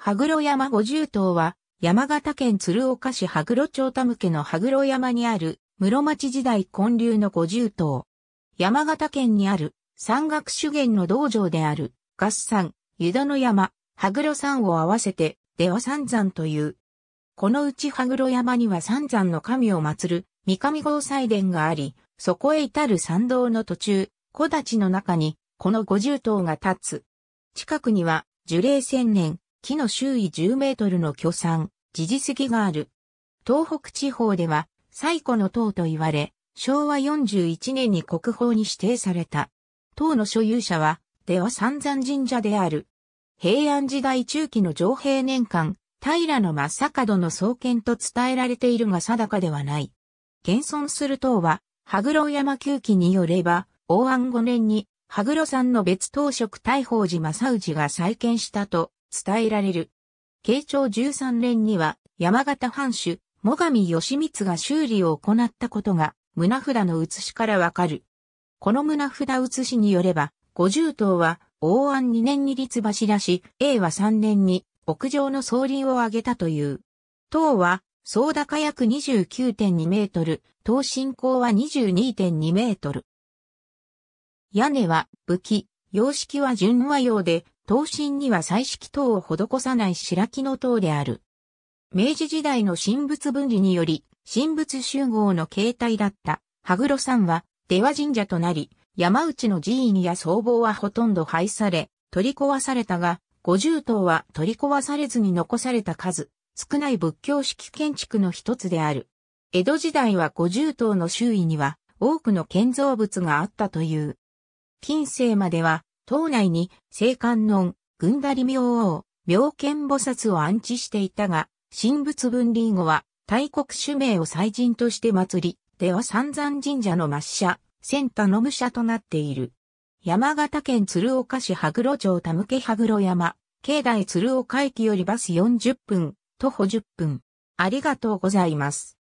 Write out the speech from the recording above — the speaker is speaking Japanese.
羽黒山五十島は、山形県鶴岡市羽黒町田向けの羽黒山にある、室町時代建立の五十島。山形県にある、山岳主源の道場である、合山、湯田の山、羽黒山を合わせて、出は三山という。このうち羽黒山には三山の神を祀る、三上合祭殿があり、そこへ至る参道の途中、木立の中に、この五十島が立つ。近くには、樹齢千年、木の周囲10メートルの巨山、時事杉がある。東北地方では最古の塔と言われ、昭和41年に国宝に指定された。塔の所有者は、出羽三山神社である。平安時代中期の上平年間、平の正門の創建と伝えられているが定かではない。現存する塔は、羽黒山旧記によれば、応安5年に、羽黒山の別当職大宝寺正氏が再建したと伝えられる。慶長13年には山形藩主、最上義光が修理を行ったことが、胸札の写しからわかる。この胸札写しによれば、五十頭は、王安2年に立柱し、A は3年に、屋上の総輪を挙げたという。頭は、総高約29.2メートル、頭進行は22.2メートル。屋根は、武器、様式は純和用で、刀身には彩色等を施さない白木の塔である。明治時代の神仏分離により、神仏集合の形態だった、羽黒んは、出羽神社となり、山内の寺院や僧帽はほとんど廃され、取り壊されたが、五重塔は取り壊されずに残された数、少ない仏教式建築の一つである。江戸時代は五重塔の周囲には、多くの建造物があったという。近世までは、島内に聖観音、軍だり明王、妙見菩薩を安置していたが、神仏分離後は大国主名を祭神として祭り、では三山神社の抹社、仙太の武者となっている。山形県鶴岡市羽黒町田向け羽黒山、境内鶴岡駅よりバス40分、徒歩10分。ありがとうございます。